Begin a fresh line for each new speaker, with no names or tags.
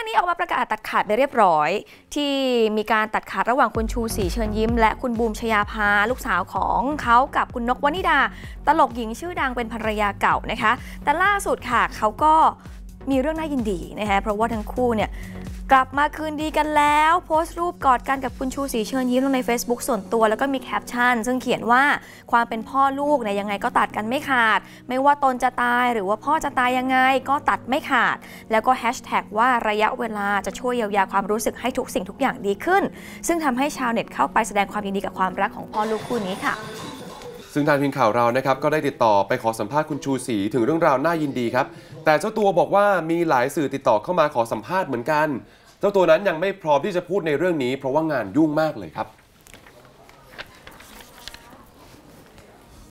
น้านี้ออกมาประกาศตัดขาดไปเรียบร้อย ที่มีการตัดขาดระหว่างคุณชูศรีเชิญยิ้ม และคุณบูมชยาภาลูกสาวของเขากับคุณนกวนิดา ตลกหญิงชื่อดังเป็นภรรยาเก่านะคะ แต่ล่าสุดค่ะเขาก็มีเรื่องน่ายินดีนะคะเพราะว่าทั้งคู่เนี่ยกลับมาคืนดีกันแล้ว โพสต์รูปกอดกันกับคุณชูศรีเชิญยิ้มลงใน Facebook ส่วนตัว แล้วก็มีแคปชั่นซึ่งเขียนว่าความเป็นพ่อลูกเนี่ยยังไงก็ตัดกันไม่ขาด ไม่ว่าตนจะตายหรือว่าพ่อจะตายยังไงก็ตัดไม่ขาด แล้วก็แฮชแท็กว่าระยะเวลา จะช่วยเยียวยาความรู้สึกให้ทุกสิ่งทุกอย่างดีขึ้นซึ่งทำให้ชาวเน็ตเข้าไปแสดงความยินดีกับความรักของพ่อลูกคู่นี้ค่ะ
ึ่งทางทีมข่าวเรานะครับ ก็ได้ติดต่อไปขอสัมภาษณ์คุณชูศรีถึงเรื่องราวน่ายินดีครับ แต่เจ้าตัวบอกว่ามีหลายสื่อติดต่อเข้ามาขอสัมภาษณ์เหมือนกัน เจ้าตัวนั้นยังไม่พร้อมที่จะพูดในเรื่องนี้ เพราะว่างานยุ่งมากเลยครับ